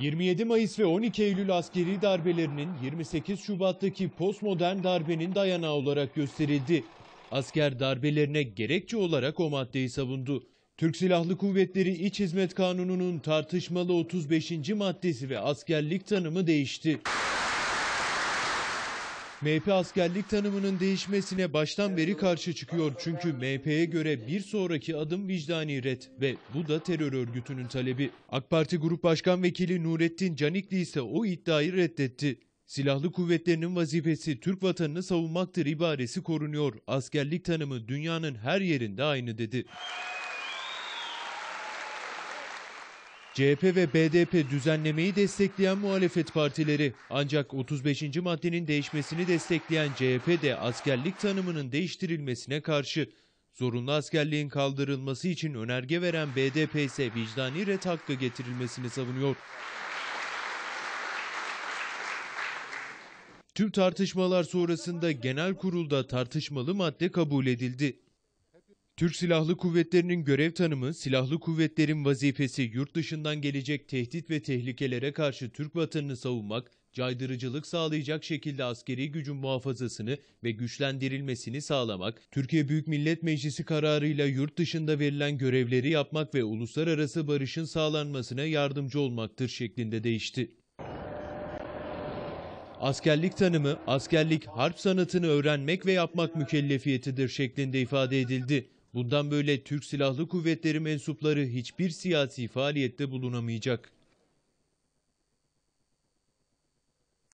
27 Mayıs ve 12 Eylül askeri darbelerinin 28 Şubat'taki postmodern darbenin dayanağı olarak gösterildi. Asker darbelerine gerekçe olarak o maddeyi savundu. Türk Silahlı Kuvvetleri İç Hizmet Kanunu'nun tartışmalı 35. maddesi ve askerlik tanımı değişti. MHP askerlik tanımının değişmesine baştan beri karşı çıkıyor. Çünkü MHP'ye göre bir sonraki adım vicdani red ve bu da terör örgütünün talebi. AK Parti Grup Başkan Vekili Nurettin Canikli ise o iddiayı reddetti. Silahlı kuvvetlerinin vazifesi Türk vatanını savunmaktır ibaresi korunuyor. Askerlik tanımı dünyanın her yerinde aynı dedi. CHP ve BDP düzenlemeyi destekleyen muhalefet partileri ancak 35. maddenin değişmesini destekleyen CHP de askerlik tanımının değiştirilmesine karşı zorunlu askerliğin kaldırılması için önerge veren BDP ise vicdani ret hakkı getirilmesini savunuyor. Tüm tartışmalar sonrasında genel kurulda tartışmalı madde kabul edildi. Türk Silahlı Kuvvetleri'nin görev tanımı, silahlı kuvvetlerin vazifesi yurt dışından gelecek tehdit ve tehlikelere karşı Türk vatanını savunmak, caydırıcılık sağlayacak şekilde askeri gücün muhafazasını ve güçlendirilmesini sağlamak, Türkiye Büyük Millet Meclisi kararıyla yurt dışında verilen görevleri yapmak ve uluslararası barışın sağlanmasına yardımcı olmaktır şeklinde değişti. Askerlik tanımı, askerlik harp sanatını öğrenmek ve yapmak mükellefiyetidir şeklinde ifade edildi. Bundan böyle Türk Silahlı Kuvvetleri mensupları hiçbir siyasi faaliyette bulunamayacak.